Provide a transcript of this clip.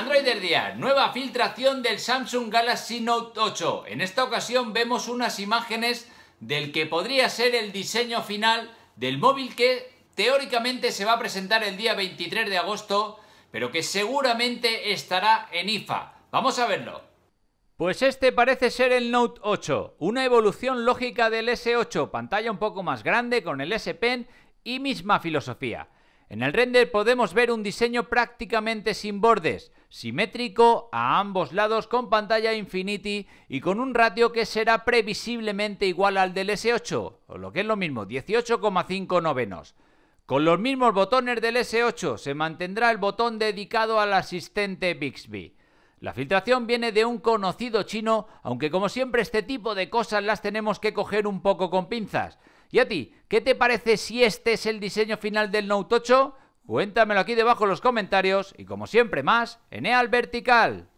Android día, nueva filtración del Samsung Galaxy Note 8. En esta ocasión vemos unas imágenes del que podría ser el diseño final del móvil que teóricamente se va a presentar el día 23 de agosto, pero que seguramente estará en IFA. Vamos a verlo. Pues este parece ser el Note 8, una evolución lógica del S8, pantalla un poco más grande con el S Pen y misma filosofía. En el render podemos ver un diseño prácticamente sin bordes, simétrico a ambos lados con pantalla Infinity y con un ratio que será previsiblemente igual al del S8, o lo que es lo mismo, 18,5 novenos. Con los mismos botones del S8 se mantendrá el botón dedicado al asistente Bixby. La filtración viene de un conocido chino, aunque como siempre este tipo de cosas las tenemos que coger un poco con pinzas, y a ti, ¿qué te parece si este es el diseño final del Note 8? Cuéntamelo aquí debajo en los comentarios y como siempre más, Eneal Vertical.